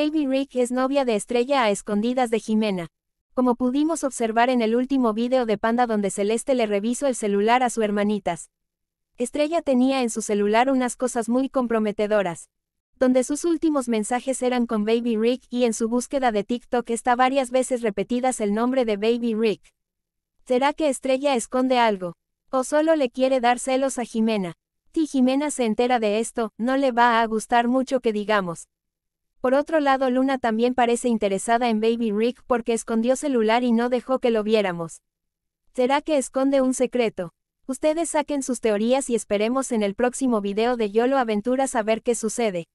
Baby Rick es novia de Estrella a escondidas de Jimena. Como pudimos observar en el último video de Panda donde Celeste le revisó el celular a su hermanitas. Estrella tenía en su celular unas cosas muy comprometedoras. Donde sus últimos mensajes eran con Baby Rick y en su búsqueda de TikTok está varias veces repetidas el nombre de Baby Rick. ¿Será que Estrella esconde algo? ¿O solo le quiere dar celos a Jimena? Si Jimena se entera de esto, no le va a gustar mucho que digamos. Por otro lado, Luna también parece interesada en Baby Rick porque escondió celular y no dejó que lo viéramos. ¿Será que esconde un secreto? Ustedes saquen sus teorías y esperemos en el próximo video de Yolo Aventuras a ver qué sucede.